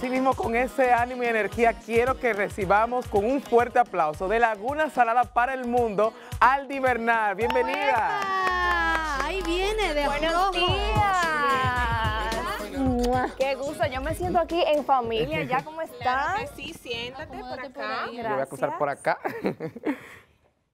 Asimismo, con ese ánimo y energía, quiero que recibamos con un fuerte aplauso de Laguna Salada para el Mundo, Aldi Bernal. Bienvenida. Ahí viene, de Buenos días. Qué gusto, yo me siento aquí en familia, ¿ya cómo estás? Claro sí, siéntate por acá. voy a cruzar por acá.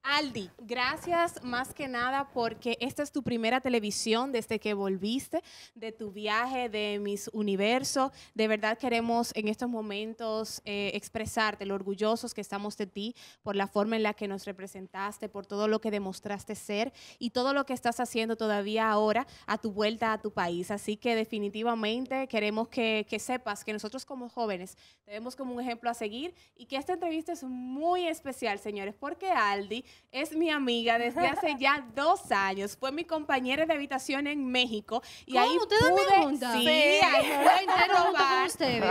Aldi, gracias más que nada porque esta es tu primera televisión desde que volviste de tu viaje de Mis Universo. De verdad queremos en estos momentos eh, expresarte lo orgullosos que estamos de ti por la forma en la que nos representaste, por todo lo que demostraste ser y todo lo que estás haciendo todavía ahora a tu vuelta a tu país. Así que definitivamente queremos que, que sepas que nosotros como jóvenes te vemos como un ejemplo a seguir y que esta entrevista es muy especial, señores, porque Aldi es mi amiga desde hace ya dos años. Fue mi compañera de habitación en México. Y ahí pude, sí, Ahí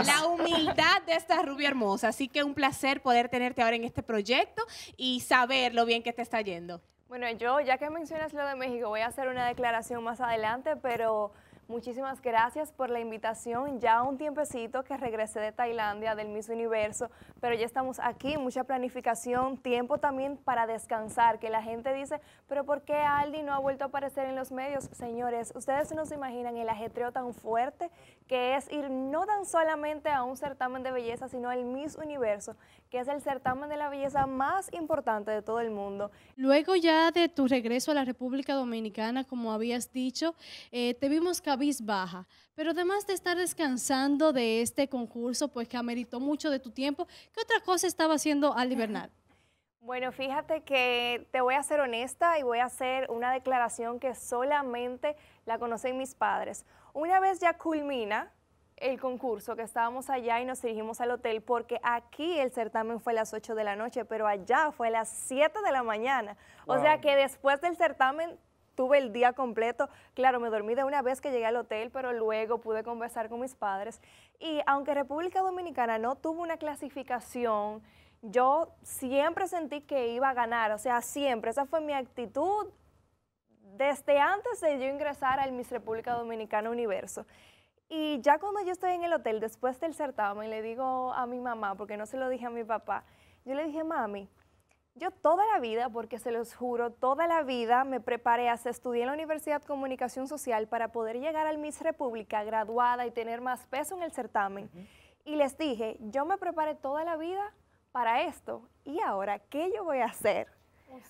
la humildad de esta rubia hermosa. Así que un placer poder tenerte ahora en este proyecto y saber lo bien que te está yendo. Bueno, yo, ya que mencionas lo de México, voy a hacer una declaración más adelante, pero Muchísimas gracias por la invitación. Ya un tiempecito que regresé de Tailandia, del Miss Universo, pero ya estamos aquí, mucha planificación, tiempo también para descansar, que la gente dice, pero ¿por qué Aldi no ha vuelto a aparecer en los medios? Señores, ustedes no se imaginan el ajetreo tan fuerte que es ir no tan solamente a un certamen de belleza, sino al Miss Universo, que es el certamen de la belleza más importante de todo el mundo. Luego ya de tu regreso a la República Dominicana, como habías dicho, eh, te vimos baja, pero además de estar descansando de este concurso, pues que ameritó mucho de tu tiempo, ¿qué otra cosa estaba haciendo al Bernal? Bueno, fíjate que te voy a ser honesta y voy a hacer una declaración que solamente la conocen mis padres. Una vez ya culmina el concurso, que estábamos allá y nos dirigimos al hotel, porque aquí el certamen fue a las 8 de la noche, pero allá fue a las 7 de la mañana. O sea que después del certamen tuve el día completo. Claro, me dormí de una vez que llegué al hotel, pero luego pude conversar con mis padres. Y aunque República Dominicana no tuvo una clasificación, yo siempre sentí que iba a ganar, o sea, siempre. Esa fue mi actitud desde antes de yo ingresar al Miss República Dominicana Universo. Y ya cuando yo estoy en el hotel, después del certamen, le digo a mi mamá, porque no se lo dije a mi papá, yo le dije, mami, yo toda la vida, porque se los juro, toda la vida me preparé, hasta estudié en la Universidad Comunicación Social para poder llegar al Miss República graduada y tener más peso en el certamen. Y les dije, yo me preparé toda la vida para esto. ¿Y ahora qué yo voy a hacer?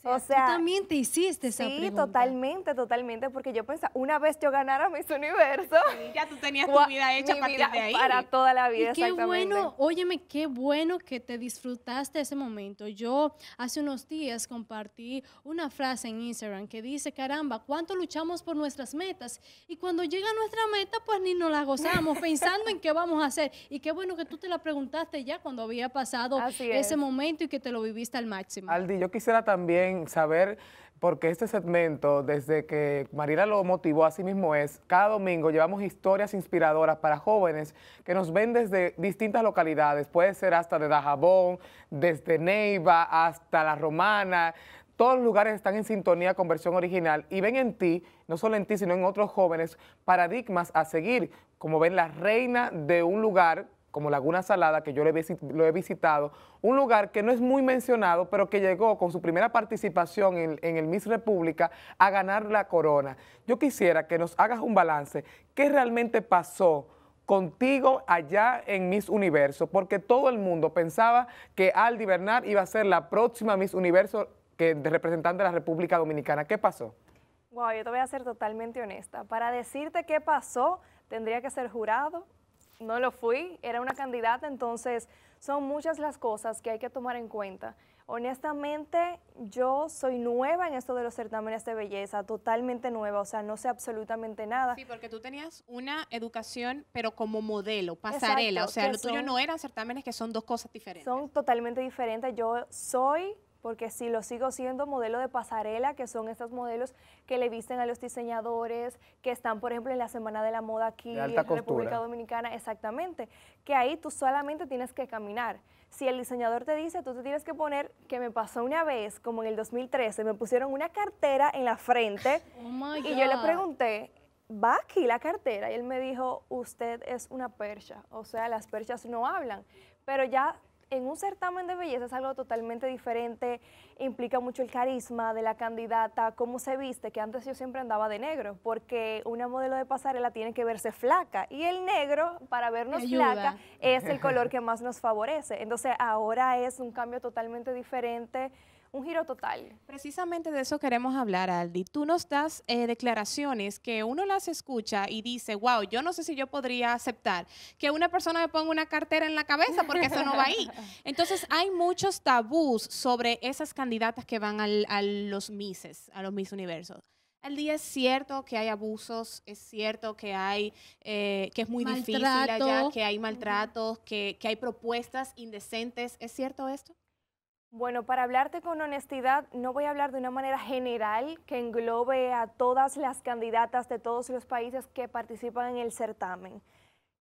O sea, tú también te hiciste esa Sí, totalmente, totalmente, porque yo pensaba, una vez yo ganara mi Universo... ya tú tenías tu vida hecha a partir Para toda la vida, qué bueno, óyeme, qué bueno que te disfrutaste ese momento. Yo hace unos días compartí una frase en Instagram que dice, caramba, cuánto luchamos por nuestras metas, y cuando llega nuestra meta, pues ni nos la gozamos, pensando en qué vamos a hacer. Y qué bueno que tú te la preguntaste ya cuando había pasado ese momento y que te lo viviste al máximo. Aldi, yo quisiera también también saber porque este segmento, desde que Marila lo motivó, a sí mismo es, cada domingo llevamos historias inspiradoras para jóvenes que nos ven desde distintas localidades, puede ser hasta de Dajabón, desde Neiva hasta La Romana, todos los lugares están en sintonía con versión original y ven en ti, no solo en ti, sino en otros jóvenes, paradigmas a seguir, como ven la reina de un lugar como Laguna Salada, que yo lo he, visitado, un lugar que no es muy mencionado, pero que llegó con su primera participación en, el Miss República a ganar la corona. Yo quisiera que nos hagas un balance. ¿Qué realmente pasó? contigo allá en Miss Universo, porque todo el mundo pensaba que Aldi Bernard iba a ser la próxima Miss Universo que, de representante de la República Dominicana. ¿Qué pasó? Wow, yo te voy a ser totalmente honesta. Para decirte qué pasó, tendría que ser jurado no lo fui, era una candidata, entonces son muchas las cosas que hay que tomar en cuenta. Honestamente, yo soy nueva en esto de los certámenes de belleza, totalmente nueva, o sea, no sé absolutamente nada. Sí, porque tú tenías una educación, pero como modelo, pasarela, o sea, lo tuyo no eran certámenes que son dos cosas diferentes. Son totalmente diferentes. Yo soy porque si lo sigo siendo modelo de pasarela, que son estos modelos que le visten a los diseñadores, que están, por ejemplo, en la Semana de la Moda aquí en la República Dominicana, exactamente, que ahí tú solamente tienes que caminar. Si el diseñador te dice, tú te tienes que poner, que me pasó una vez, como en el 2013, me pusieron una cartera en la frente oh y yo le pregunté, va aquí la cartera. Y él me dijo, usted es una percha. O sea, las perchas no hablan. Pero ya en un certamen de belleza es algo totalmente diferente, implica mucho el carisma de la candidata, cómo se viste, que antes yo siempre andaba de negro, porque una modelo de pasarela tiene que verse flaca y el negro, para vernos flaca, es el color que más nos favorece. Entonces ahora es un cambio totalmente diferente un giro total. Precisamente de eso queremos hablar, Aldi. Tú nos das eh, declaraciones que uno las escucha y dice, wow, yo no sé si yo podría aceptar que una persona me ponga una cartera en la cabeza porque eso no va ahí. Entonces hay muchos tabús sobre esas candidatas que van a los Misses, a los Miss Universos. Aldi, es cierto que hay abusos, es cierto que hay, eh, que es muy difícil allá, que hay maltratos, que hay propuestas indecentes. ¿Es cierto esto? Bueno, para hablarte con honestidad, no voy a hablar de una manera general que englobe a todas las candidatas de todos los países que participan en el certamen.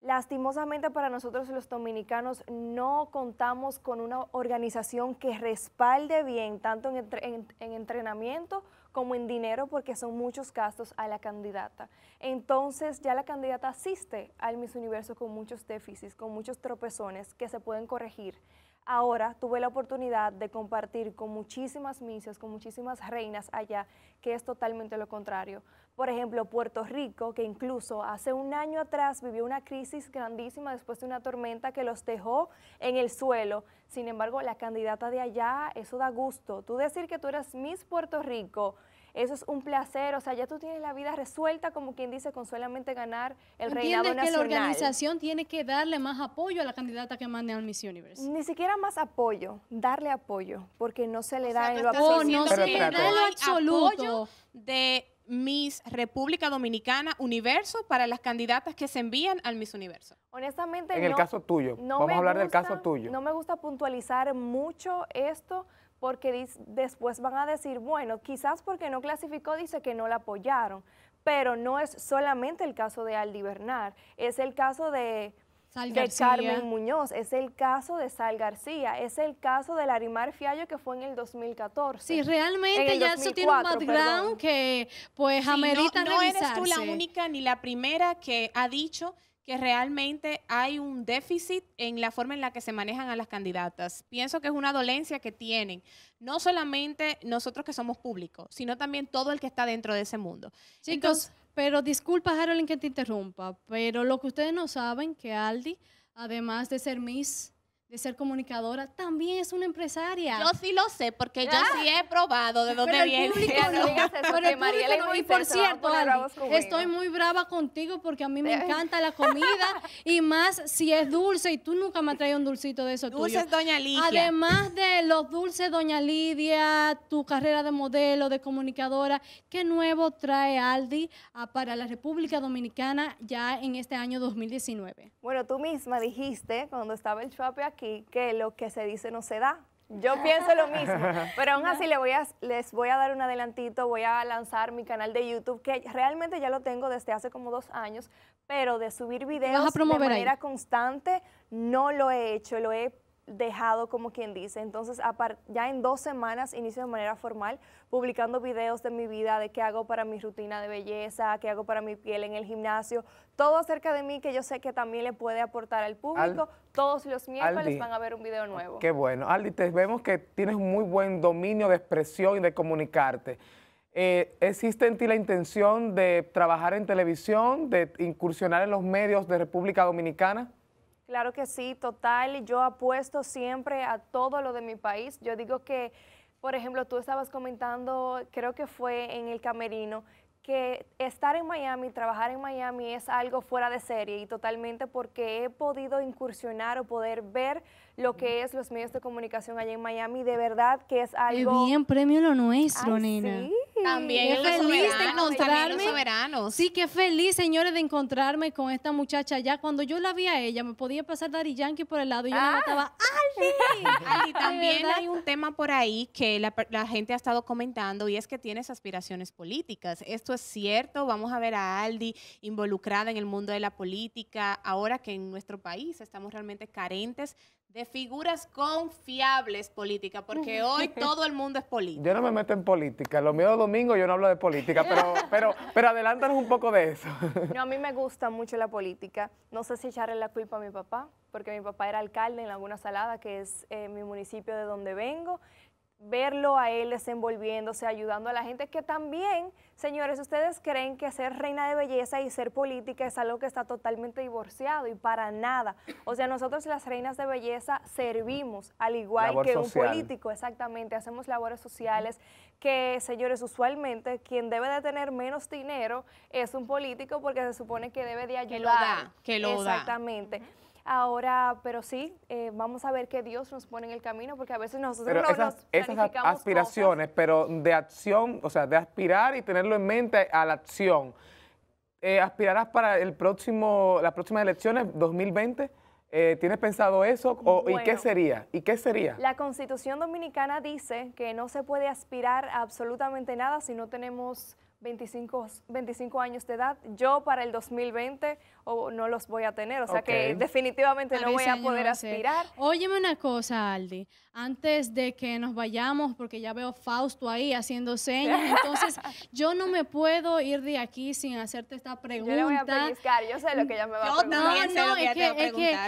Lastimosamente para nosotros los dominicanos no contamos con una organización que respalde bien, tanto en, entrenamiento como en dinero, porque son muchos gastos a la candidata. Entonces ya la candidata asiste al Miss Universo con muchos déficits, con muchos tropezones que se pueden corregir Ahora tuve la oportunidad de compartir con muchísimas misas, con muchísimas reinas allá, que es totalmente lo contrario. Por ejemplo, Puerto Rico, que incluso hace un año atrás vivió una crisis grandísima después de una tormenta que los dejó en el suelo. Sin embargo, la candidata de allá, eso da gusto. Tú decir que tú eres Miss Puerto Rico, eso es un placer, o sea, ya tú tienes la vida resuelta, como quien dice, con ganar el reinado nacional. que la organización tiene que darle más apoyo a la candidata que mande al Miss Universe? Ni siquiera más apoyo, darle apoyo, porque no se le da en lo oh, absoluto. de Miss República Dominicana Universo para las candidatas que se envían al Miss Universo? Honestamente, en el caso tuyo, vamos a hablar del caso tuyo. No me gusta puntualizar mucho esto porque después van a decir, bueno, quizás porque no clasificó dice que no la apoyaron, pero no es solamente el caso de Aldi Bernard, es el caso de de Carmen Muñoz, es el caso de Sal García, es el caso de Larimar Fiallo que fue en el 2014. Sí, realmente ya eso tiene un background que pues amerita no, no eres tú la única ni la primera que ha dicho que realmente hay un déficit en la forma en la que se manejan a las candidatas. Pienso que es una dolencia que tienen, no solamente nosotros que somos públicos, sino también todo el que está dentro de ese mundo. Chicos, pero disculpa, Harold, que te interrumpa, pero lo que ustedes no saben, que Aldi, además de ser Miss de ser comunicadora, también es una empresaria. Yo sí lo sé, porque yo sí he ah. probado de dónde viene. pero el público no. Y por cierto, estoy muy brava contigo porque a mí me eh. encanta la comida y más si es dulce y tú nunca me has traído un dulcito de eso Dulces es Doña Lidia. Además de los dulces Doña Lidia, tu carrera de modelo, de comunicadora, ¿qué nuevo trae Aldi ah, para la República Dominicana ya en este año 2019? Bueno, tú misma dijiste cuando estaba el shopping que lo que se dice no se da. Yo pienso lo mismo, pero aún así les voy, a, les voy a dar un adelantito, voy a lanzar mi canal de YouTube, que realmente ya lo tengo desde hace como dos años, pero de subir videos de manera constante no lo he hecho, lo he dejado, como quien dice. Entonces, ya en dos semanas inicio de manera formal publicando videos de mi vida, de qué hago para mi rutina de belleza, qué hago para mi piel en el gimnasio, todo acerca de mí que yo sé que también le puede aportar al público. Todos los miércoles van a ver un video oh, nuevo. Qué bueno. Aldi, te vemos que tienes muy buen dominio de expresión y de comunicarte. Eh, ¿Existe en ti la intención de trabajar en televisión, de incursionar en los medios de República Dominicana? Claro que sí, total. Yo apuesto siempre a todo lo de mi país. Yo digo que, por ejemplo, tú estabas comentando, creo que fue en el camerino, que estar en Miami, trabajar en Miami es algo fuera de serie y totalmente porque he podido incursionar o poder ver lo que es los medios de comunicación allá en Miami. De verdad que es algo... Qué bien, premio lo nuestro, ah, nena. ¿sí? También qué feliz de encontrarme. Soberanos. Sí, qué feliz, señores, de encontrarme con esta muchacha ya. Cuando yo la vi a ella, me podía pasar Daddy Yankee por el lado y yo estaba ah. ¡Aldi! también hay un tema por ahí que la, la gente ha estado comentando y es que tienes aspiraciones políticas. Esto es cierto, vamos a ver a Aldi involucrada en el mundo de la política, ahora que en nuestro país estamos realmente carentes de figuras confiables política, porque hoy todo el mundo es político. Yo no me meto en política, los mío es domingo, yo no hablo de política, pero, pero, pero adelántanos un poco de eso. No, a mí me gusta mucho la política. No sé si echarle la culpa a mi papá, porque mi papá era alcalde en Laguna Salada, que es eh, mi municipio de donde vengo verlo a él desenvolviéndose, ayudando a la gente, que también, señores, ustedes creen que ser reina de belleza y ser política es algo que está totalmente divorciado y para nada. O sea, nosotros las reinas de belleza servimos, al igual que un político, exactamente, hacemos labores sociales, que, señores, usualmente quien debe de tener menos dinero es un político porque se supone que debe de ayudar. Que lo que lo da. Exactamente. Ahora, pero sí, eh, vamos a ver qué Dios nos pone en el camino, porque a veces nosotros no esas, nos esas aspiraciones, pero de acción, o sea, de aspirar y tenerlo en mente a la acción. Eh, ¿Aspirarás para el próximo, las próximas elecciones 2020? Eh, ¿Tienes pensado eso? ¿Y qué sería? ¿Y qué sería? La Constitución Dominicana dice que no se puede aspirar a absolutamente nada si no tenemos 25, 25 años de edad, yo para el 2020 no los voy a tener, o sea que definitivamente no voy a poder aspirar. Óyeme una cosa, Aldi, antes de que nos vayamos, porque ya veo Fausto ahí haciendo señas, entonces yo no me puedo ir de aquí sin hacerte esta pregunta. Yo le voy a yo sé lo que ella me va a preguntar. No, no, es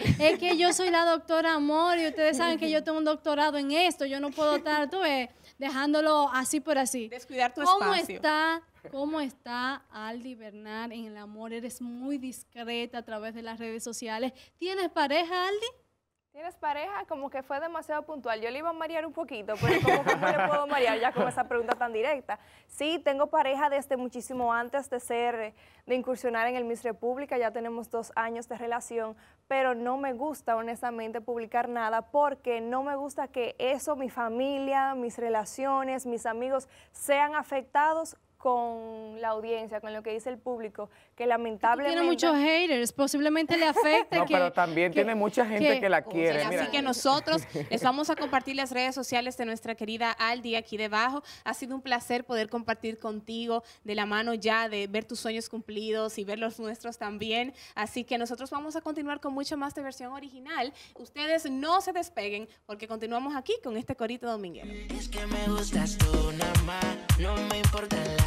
que, es, que, yo soy la doctora Amor y ustedes saben que yo tengo un doctorado en esto, yo no puedo estar, tú ves, dejándolo así por así. Descuidar tu espacio. ¿Cómo está ¿Cómo está Aldi Bernard en el amor? Eres muy discreta a través de las redes sociales. ¿Tienes pareja, Aldi? ¿Tienes pareja? Como que fue demasiado puntual. Yo le iba a marear un poquito, pero ¿cómo, ¿cómo, le puedo marear ya con esa pregunta tan directa? Sí, tengo pareja desde muchísimo antes de ser, eh, de incursionar en el Miss República. Ya tenemos dos años de relación, pero no me gusta, honestamente, publicar nada porque no me gusta que eso, mi familia, mis relaciones, mis amigos, sean afectados con la audiencia, con lo que dice el público, que lamentablemente... Tiene muchos haters, posiblemente le afecte. no, pero también tiene mucha gente que, la quiere. Así que nosotros les vamos a compartir las redes sociales de nuestra querida Aldi aquí debajo. Ha sido un placer poder compartir contigo de la mano ya, de ver tus sueños cumplidos y ver los nuestros también. Así que nosotros vamos a continuar con mucho más de versión original. Ustedes no se despeguen porque continuamos aquí con este corito dominguero. Es que me gustas tú, nada más, no me importa